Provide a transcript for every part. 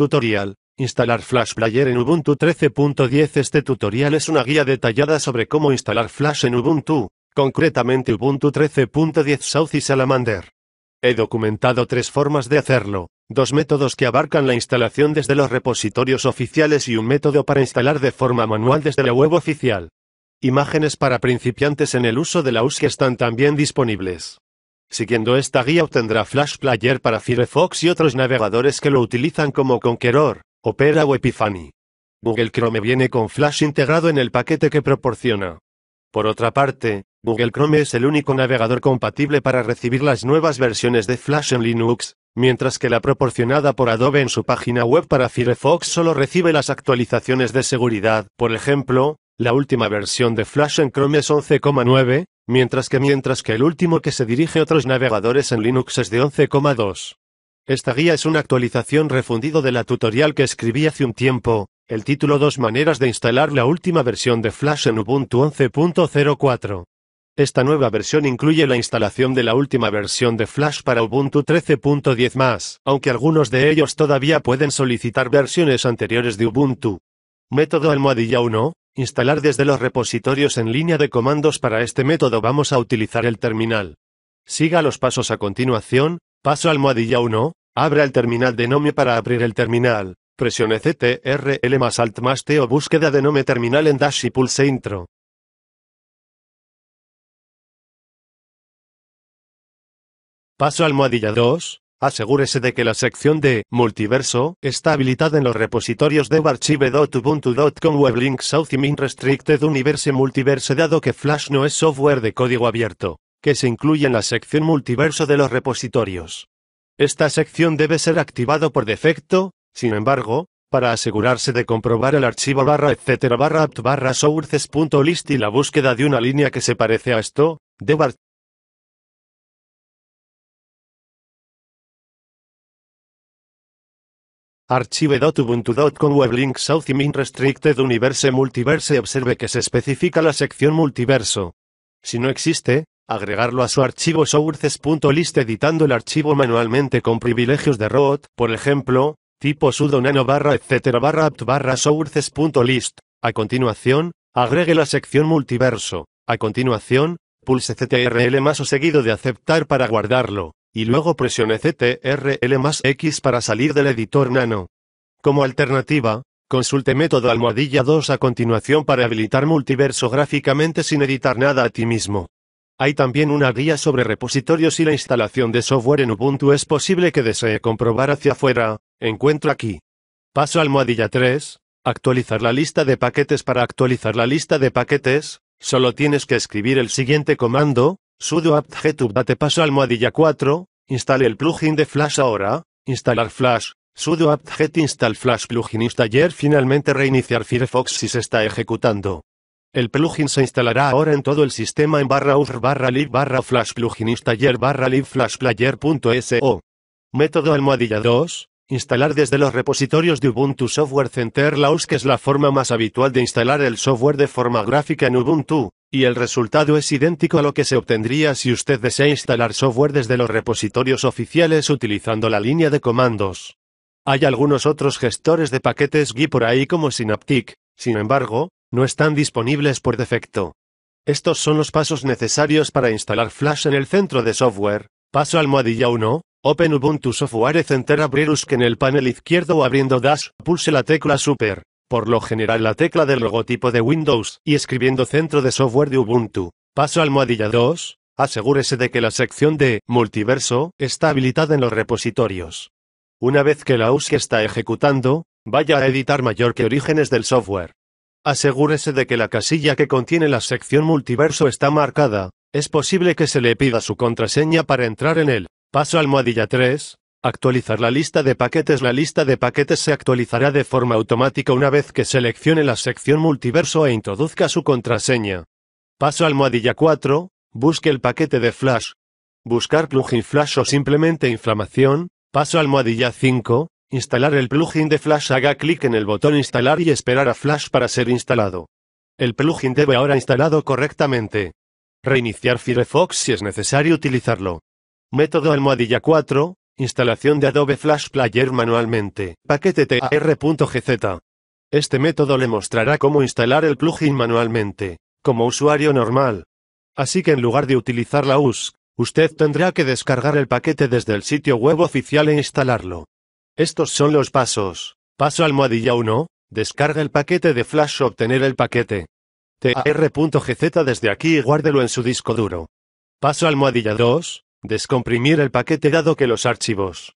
Tutorial. Instalar Flash Player en Ubuntu 13.10 Este tutorial es una guía detallada sobre cómo instalar Flash en Ubuntu, concretamente Ubuntu 13.10 South y Salamander. He documentado tres formas de hacerlo, dos métodos que abarcan la instalación desde los repositorios oficiales y un método para instalar de forma manual desde la web oficial. Imágenes para principiantes en el uso de la USC están también disponibles. Siguiendo esta guía obtendrá Flash Player para Firefox y otros navegadores que lo utilizan como Conqueror, Opera o Epiphany. Google Chrome viene con Flash integrado en el paquete que proporciona. Por otra parte, Google Chrome es el único navegador compatible para recibir las nuevas versiones de Flash en Linux, mientras que la proporcionada por Adobe en su página web para Firefox solo recibe las actualizaciones de seguridad. Por ejemplo, la última versión de Flash en Chrome es 11,9, mientras que mientras que el último que se dirige a otros navegadores en Linux es de 11,2. Esta guía es una actualización refundido de la tutorial que escribí hace un tiempo, el título Dos maneras de instalar la última versión de Flash en Ubuntu 11.04. Esta nueva versión incluye la instalación de la última versión de Flash para Ubuntu 13.10 más, aunque algunos de ellos todavía pueden solicitar versiones anteriores de Ubuntu. Método almohadilla 1, Instalar desde los repositorios en línea de comandos para este método vamos a utilizar el terminal. Siga los pasos a continuación, paso almohadilla 1, abra el terminal de Nome para abrir el terminal, presione CTRL más Alt más T o búsqueda de Nome terminal en Dash y pulse Intro. Paso almohadilla 2, Asegúrese de que la sección de multiverso está habilitada en los repositorios de south y min restricted universe multiverse dado que Flash no es software de código abierto, que se incluye en la sección multiverso de los repositorios. Esta sección debe ser activado por defecto, sin embargo, para asegurarse de comprobar el archivo barra etc barra apt barra sources.list y la búsqueda de una línea que se parece a esto, deb Archive.ubuntu.com Weblink South Min Restricted Universe Multiverse Observe que se especifica la sección multiverso. Si no existe, agregarlo a su archivo sources.list editando el archivo manualmente con privilegios de root, por ejemplo, tipo sudo nano barra etc barra apt barra sources.list. A continuación, agregue la sección multiverso. A continuación, pulse ctrl más o seguido de aceptar para guardarlo y luego presione CTRL más X para salir del editor nano. Como alternativa, consulte método almohadilla 2 a continuación para habilitar multiverso gráficamente sin editar nada a ti mismo. Hay también una guía sobre repositorios y la instalación de software en Ubuntu es posible que desee comprobar hacia afuera, encuentro aquí. Paso almohadilla 3, actualizar la lista de paquetes para actualizar la lista de paquetes, solo tienes que escribir el siguiente comando, sudo apt-get update paso almohadilla 4, instale el plugin de Flash ahora, instalar Flash, sudo apt-get install Flash plugin installer finalmente reiniciar Firefox si se está ejecutando. El plugin se instalará ahora en todo el sistema en barra usr barra lib barra flash plugin installer barra lib flash Método almohadilla 2. Instalar desde los repositorios de Ubuntu Software Center laus que es la forma más habitual de instalar el software de forma gráfica en Ubuntu y el resultado es idéntico a lo que se obtendría si usted desea instalar software desde los repositorios oficiales utilizando la línea de comandos. Hay algunos otros gestores de paquetes GUI por ahí como Synaptic, sin embargo, no están disponibles por defecto. Estos son los pasos necesarios para instalar Flash en el centro de software. Paso almohadilla 1, Open Ubuntu Software Center abrir que en el panel izquierdo o abriendo Dash, pulse la tecla Super por lo general la tecla del logotipo de Windows y escribiendo centro de software de Ubuntu. Paso almohadilla 2. Asegúrese de que la sección de multiverso está habilitada en los repositorios. Una vez que la USC está ejecutando, vaya a editar mayor que orígenes del software. Asegúrese de que la casilla que contiene la sección multiverso está marcada. Es posible que se le pida su contraseña para entrar en él. Paso almohadilla 3. Actualizar la lista de paquetes La lista de paquetes se actualizará de forma automática una vez que seleccione la sección multiverso e introduzca su contraseña. Paso almohadilla 4, busque el paquete de Flash. Buscar plugin Flash o simplemente inflamación. Paso almohadilla 5, instalar el plugin de Flash haga clic en el botón instalar y esperar a Flash para ser instalado. El plugin debe ahora instalado correctamente. Reiniciar Firefox si es necesario utilizarlo. Método almohadilla 4, Instalación de Adobe Flash Player manualmente. Paquete tar.gz. Este método le mostrará cómo instalar el plugin manualmente, como usuario normal. Así que en lugar de utilizar la USC, usted tendrá que descargar el paquete desde el sitio web oficial e instalarlo. Estos son los pasos. Paso almohadilla 1, descarga el paquete de Flash obtener el paquete. tar.gz desde aquí y guárdelo en su disco duro. Paso almohadilla 2, Descomprimir el paquete dado que los archivos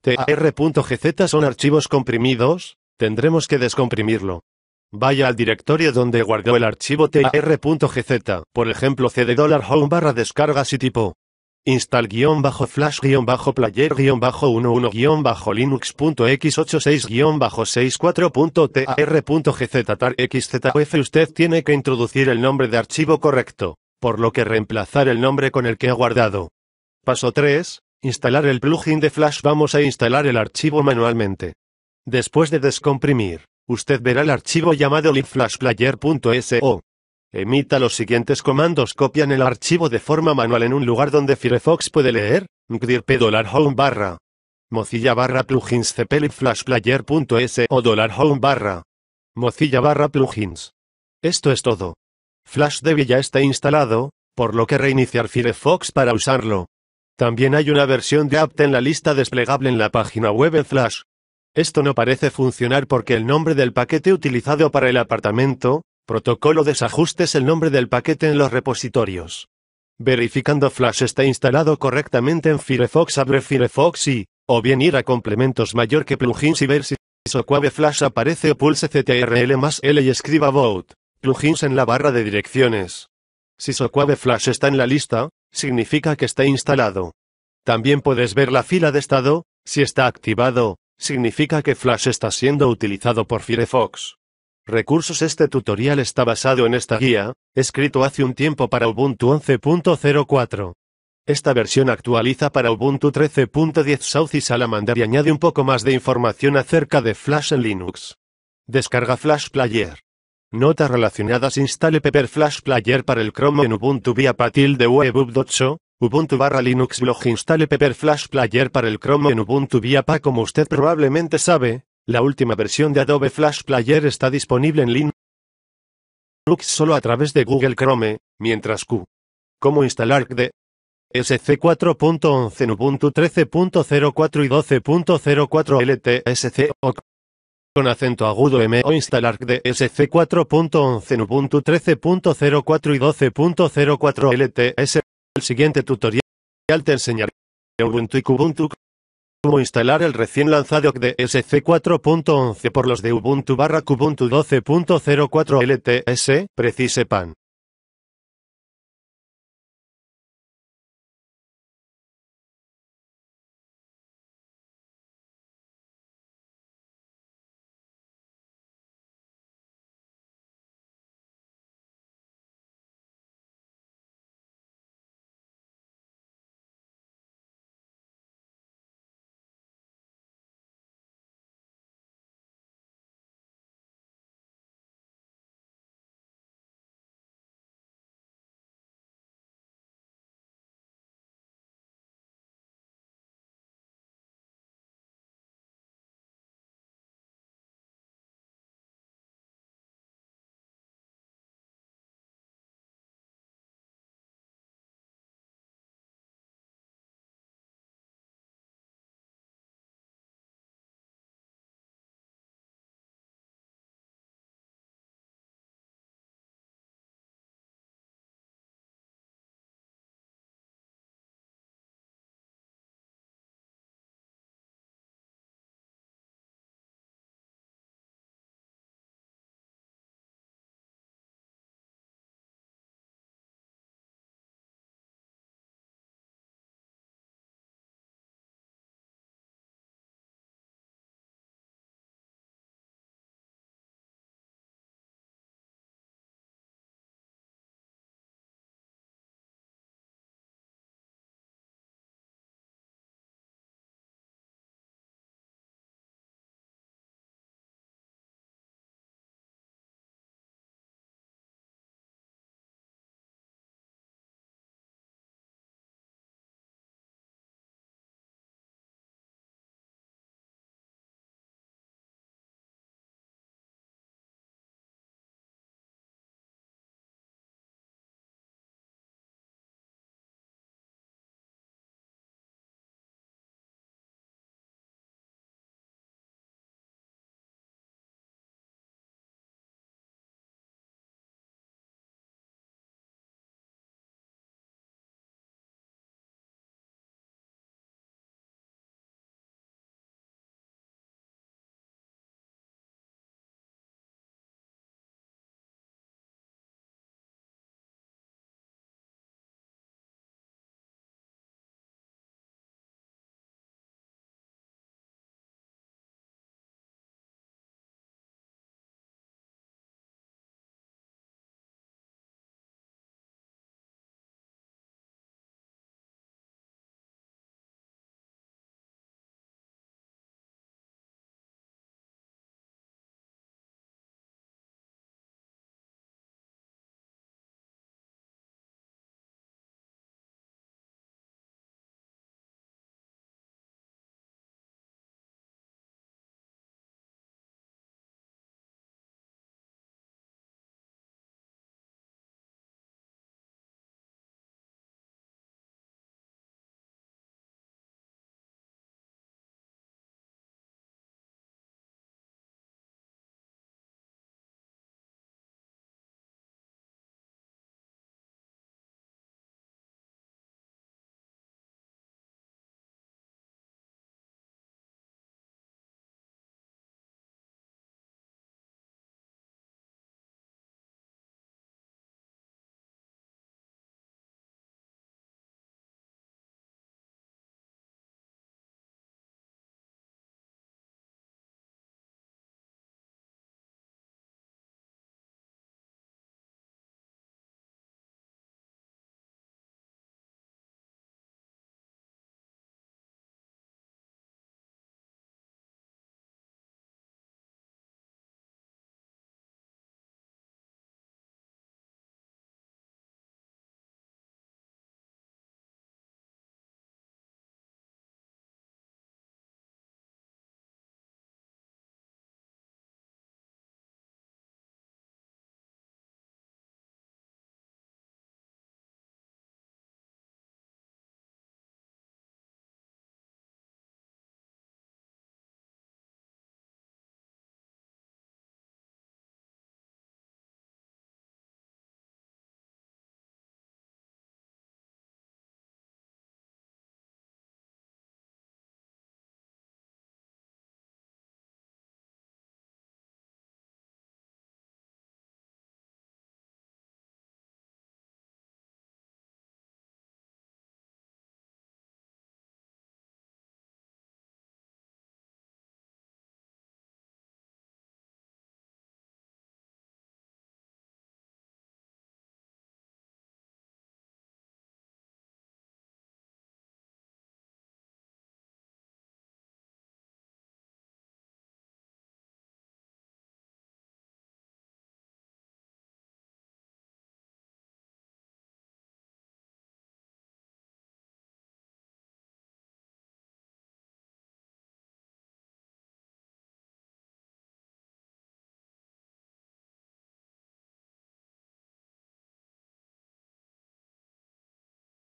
tar.gz son archivos comprimidos, tendremos que descomprimirlo. Vaya al directorio donde guardó el archivo tar.gz, por ejemplo cd $home barra descargas y tipo install-flash-player-linux.x86-64.tar.gz 11 tarxzf Usted tiene que introducir el nombre de archivo correcto, por lo que reemplazar el nombre con el que ha guardado. Paso 3. Instalar el plugin de Flash. Vamos a instalar el archivo manualmente. Después de descomprimir, usted verá el archivo llamado libflashplayer.so. Emita los siguientes comandos. Copian el archivo de forma manual en un lugar donde Firefox puede leer. mkdir $home barra. Mozilla barra plugins cplibflashplayer.so home barra. Mozilla barra plugins. Esto es todo. Flash ya está instalado, por lo que reiniciar Firefox para usarlo. También hay una versión de apt en la lista desplegable en la página web en Flash. Esto no parece funcionar porque el nombre del paquete utilizado para el apartamento, protocolo desajustes es el nombre del paquete en los repositorios. Verificando Flash está instalado correctamente en Firefox, abre Firefox y, o bien ir a complementos mayor que plugins y ver si Socuave Flash aparece o pulse CTRL más L y escriba VOTE, plugins en la barra de direcciones. Si Socuave Flash está en la lista, significa que está instalado. También puedes ver la fila de estado, si está activado, significa que Flash está siendo utilizado por Firefox. Recursos Este tutorial está basado en esta guía, escrito hace un tiempo para Ubuntu 11.04. Esta versión actualiza para Ubuntu 13.10 South y Salamander y añade un poco más de información acerca de Flash en Linux. Descarga Flash Player. Notas relacionadas Instale Pepper Flash Player para el Chrome en Ubuntu vía patil de webub.so, Ubuntu barra Linux blog Instale Pepper Flash Player para el Chrome en Ubuntu vía PA como usted probablemente sabe, la última versión de Adobe Flash Player está disponible en Linux solo a través de Google Chrome, mientras que ¿Cómo instalar de SC4.11 en Ubuntu 13.04 y 12.04 LTSC con acento agudo M o instalar de SC 4.11 Ubuntu 13.04 y 12.04 LTS. El siguiente tutorial te enseñaré Ubuntu y Kubuntu cómo instalar el recién lanzado de 4.11 por los de Ubuntu barra Kubuntu 12.04 LTS, Precise pan.